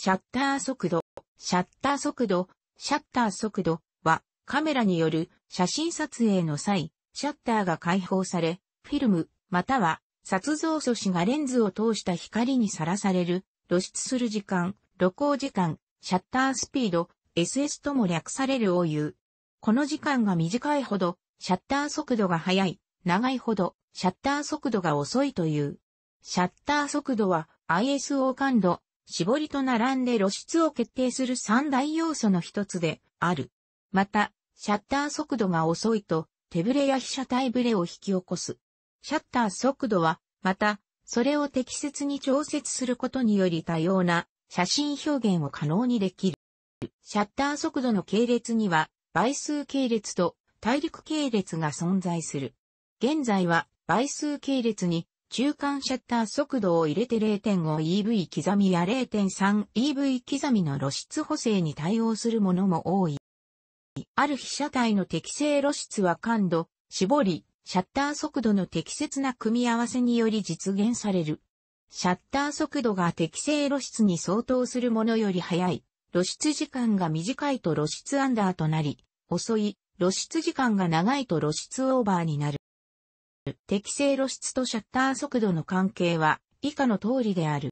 シャッター速度、シャッター速度、シャッター速度はカメラによる写真撮影の際、シャッターが解放され、フィルム、または撮像素子がレンズを通した光にさらされる、露出する時間、露光時間、シャッタースピード、SS とも略されるを言う。この時間が短いほど、シャッター速度が速い、長いほど、シャッター速度が遅いという。シャッター速度は ISO 感度絞りと並んで露出を決定する三大要素の一つである。また、シャッター速度が遅いと、手ブレや被写体ブレを引き起こす。シャッター速度は、また、それを適切に調節することにより多様な写真表現を可能にできる。シャッター速度の系列には、倍数系列と大陸系列が存在する。現在は倍数系列に中間シャッター速度を入れて 0.5EV 刻みや 0.3EV 刻みの露出補正に対応するものも多い。ある被写体の適正露出は感度、絞り、シャッター速度の適切な組み合わせにより実現される。シャッター速度が適正露出に相当するものより早い、露出時間が短いと露出アンダーとなり、遅い、露出時間が長いと露出オーバーになる。適正露出とシャッター速度の関係は以下の通りである。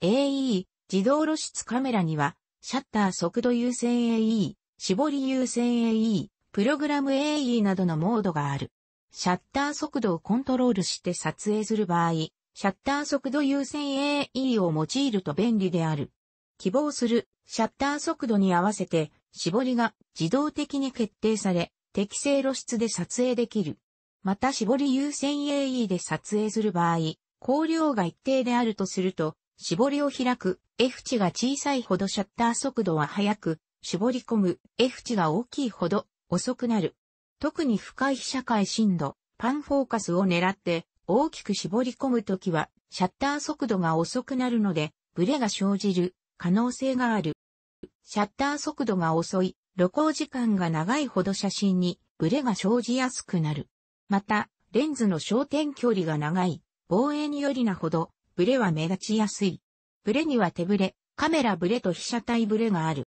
AE、自動露出カメラには、シャッター速度優先 AE、絞り優先 AE、プログラム AE などのモードがある。シャッター速度をコントロールして撮影する場合、シャッター速度優先 AE を用いると便利である。希望するシャッター速度に合わせて、絞りが自動的に決定され、適正露出で撮影できる。また絞り優先 AE で撮影する場合、光量が一定であるとすると、絞りを開く、F 値が小さいほどシャッター速度は速く、絞り込む、F 値が大きいほど遅くなる。特に深い被写界深度、パンフォーカスを狙って大きく絞り込むときは、シャッター速度が遅くなるので、ブレが生じる可能性がある。シャッター速度が遅い、露光時間が長いほど写真にブレが生じやすくなる。また、レンズの焦点距離が長い、防衛によりなほど、ブレは目立ちやすい。ブレには手ブレ、カメラブレと被写体ブレがある。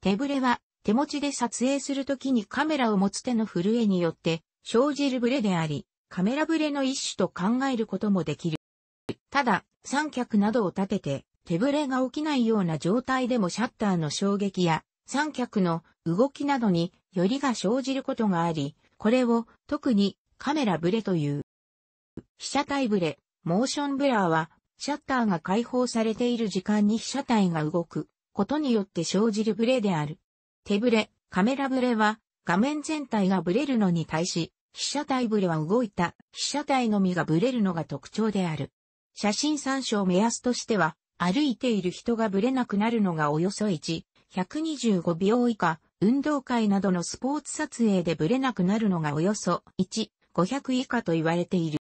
手ブレは、手持ちで撮影するときにカメラを持つ手の震えによって、生じるブレであり、カメラブレの一種と考えることもできる。ただ、三脚などを立てて、手ブレが起きないような状態でもシャッターの衝撃や、三脚の動きなどによりが生じることがあり、これを特にカメラブレという。被写体ブレ、モーションブラーは、シャッターが解放されている時間に被写体が動くことによって生じるブレである。手ブレ、カメラブレは、画面全体がブレるのに対し、被写体ブレは動いた被写体のみがブレるのが特徴である。写真参照目安としては、歩いている人がブレなくなるのがおよそ1、125秒以下、運動会などのスポーツ撮影でブレなくなるのがおよそ1、500以下と言われている。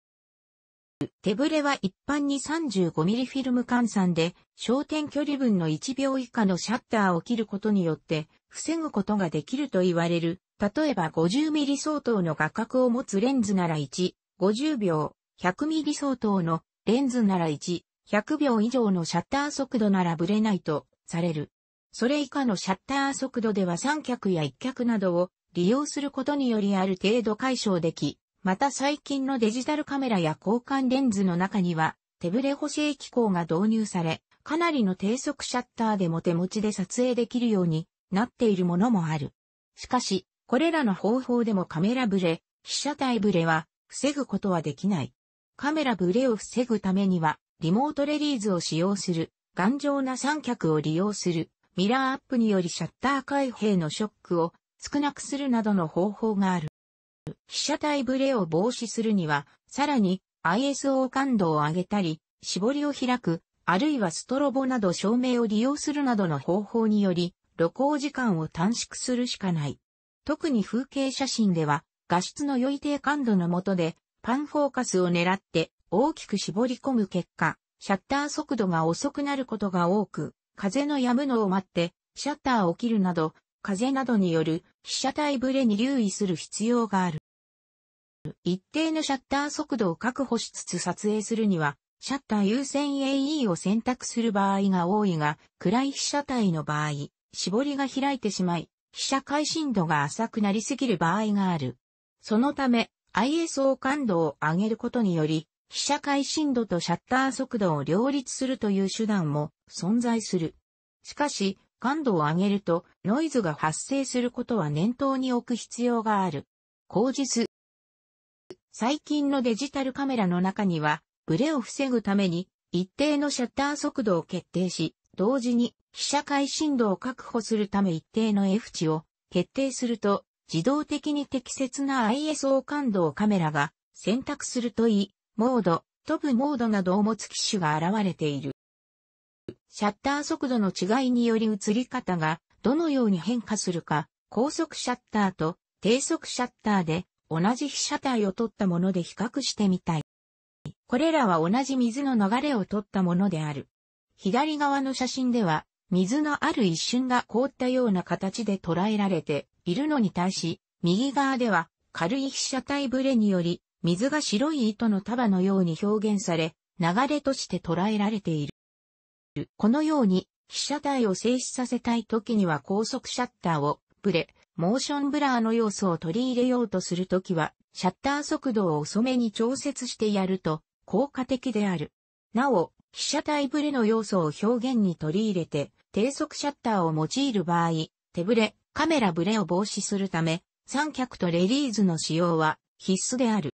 手ブレは一般に 35mm フィルム換算で焦点距離分の1秒以下のシャッターを切ることによって防ぐことができると言われる。例えば 50mm 相当の画角を持つレンズなら1、50秒、100mm 相当のレンズなら1、100秒以上のシャッター速度ならブレないとされる。それ以下のシャッター速度では三脚や一脚などを利用することによりある程度解消でき、また最近のデジタルカメラや交換レンズの中には手ブレ補正機構が導入され、かなりの低速シャッターでも手持ちで撮影できるようになっているものもある。しかし、これらの方法でもカメラブレ、被写体ブレは防ぐことはできない。カメラブレを防ぐためには、リモートレリーズを使用する、頑丈な三脚を利用する、ミラーアップによりシャッター開閉のショックを少なくするなどの方法がある。被写体ブレを防止するには、さらに ISO 感度を上げたり、絞りを開く、あるいはストロボなど照明を利用するなどの方法により、露光時間を短縮するしかない。特に風景写真では、画質の良い低感度の下で、パンフォーカスを狙って大きく絞り込む結果、シャッター速度が遅くなることが多く、風の止むのを待って、シャッターを切るなど、風などによる被写体ブレに留意する必要がある。一定のシャッター速度を確保しつつ撮影するには、シャッター優先 AE を選択する場合が多いが、暗い被写体の場合、絞りが開いてしまい、被写界深度が浅くなりすぎる場合がある。そのため、ISO 感度を上げることにより、被写界深度とシャッター速度を両立するという手段も存在する。しかし、感度を上げるとノイズが発生することは念頭に置く必要がある。口実。最近のデジタルカメラの中には、ブレを防ぐために一定のシャッター速度を決定し、同時に被写界深度を確保するため一定の F 値を決定すると、自動的に適切な ISO 感度をカメラが選択するといい、モード、飛ぶモードなどを持つ機種が現れている。シャッター速度の違いにより映り方がどのように変化するか、高速シャッターと低速シャッターで同じ被写体を撮ったもので比較してみたい。これらは同じ水の流れを撮ったものである。左側の写真では、水のある一瞬が凍ったような形で捉えられているのに対し、右側では軽い被写体ブレにより水が白い糸の束のように表現され、流れとして捉えられている。このように、被写体を静止させたい時には高速シャッターを、ブレ、モーションブラーの要素を取り入れようとするときは、シャッター速度を遅めに調節してやると、効果的である。なお、被写体ブレの要素を表現に取り入れて、低速シャッターを用いる場合、手ブレ、カメラブレを防止するため、三脚とレリーズの使用は必須である。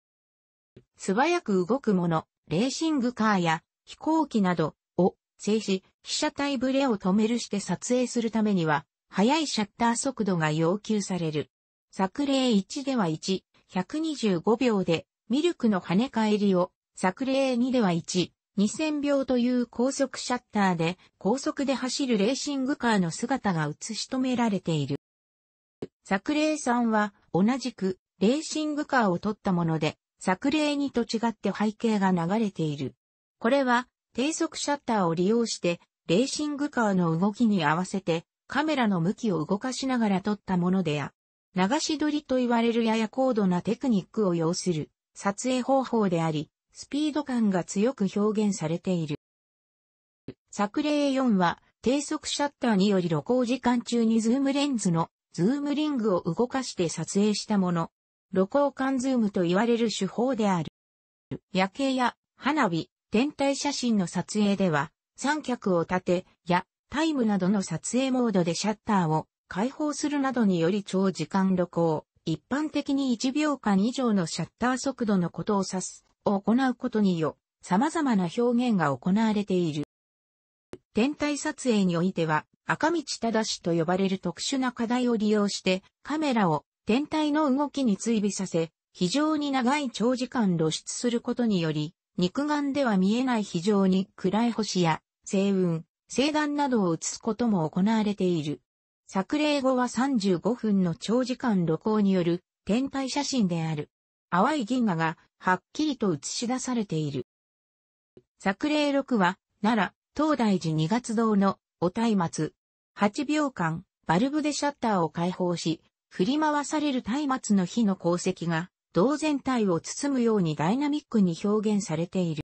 素早く動くもの、レーシングカーや飛行機などを静止、被写体ブレを止めるして撮影するためには、速いシャッター速度が要求される。作例1では1、125秒でミルクの跳ね返りを、作例2では1、2000秒という高速シャッターで高速で走るレーシングカーの姿が映し止められている。作例3は同じくレーシングカーを撮ったもので作例にと違って背景が流れている。これは低速シャッターを利用してレーシングカーの動きに合わせてカメラの向きを動かしながら撮ったものであ。流し撮りと言われるやや高度なテクニックを要する撮影方法であり、スピード感が強く表現されている。作例4は低速シャッターにより露光時間中にズームレンズのズームリングを動かして撮影したもの。露光管ズームと言われる手法である。夜景や花火、天体写真の撮影では、三脚を立て、や、タイムなどの撮影モードでシャッターを開放するなどにより長時間露光、一般的に1秒間以上のシャッター速度のことを指す、を行うことによ、様々な表現が行われている。天体撮影においては、赤道正と呼ばれる特殊な課題を利用して、カメラを天体の動きに追尾させ、非常に長い長時間露出することにより、肉眼では見えない非常に暗い星や、星雲、星団などを映すことも行われている。作例後は35分の長時間露光による天体写真である。淡い銀河がはっきりと映し出されている。作例6は、奈良、東大寺二月堂のお松明。8秒間、バルブでシャッターを開放し、振り回される松明の火の功績が、銅全体を包むようにダイナミックに表現されている。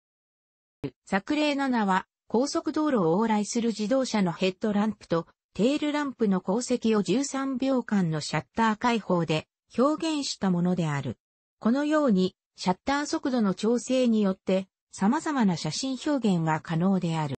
作例7は、高速道路を往来する自動車のヘッドランプとテールランプの功績を13秒間のシャッター解放で表現したものである。このように、シャッター速度の調整によって様々な写真表現が可能である。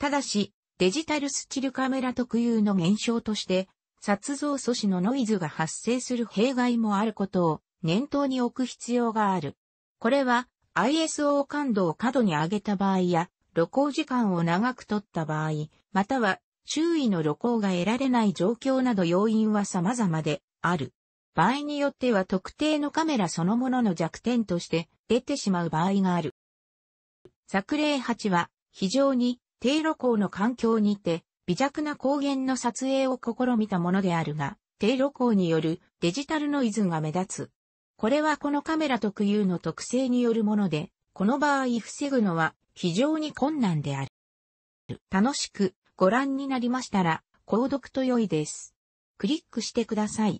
ただし、デジタルスチルカメラ特有の現象として、殺像素子のノイズが発生する弊害もあることを念頭に置く必要がある。これは ISO 感度を過度に上げた場合や、露光時間を長く取った場合、または周囲の露光が得られない状況など要因は様々である。場合によっては特定のカメラそのものの弱点として出てしまう場合がある。作例8は非常に低露光の環境にて微弱な光源の撮影を試みたものであるが、低露光によるデジタルノイズが目立つ。これはこのカメラ特有の特性によるもので、この場合防ぐのは非常に困難である。楽しくご覧になりましたら、購読と良いです。クリックしてください。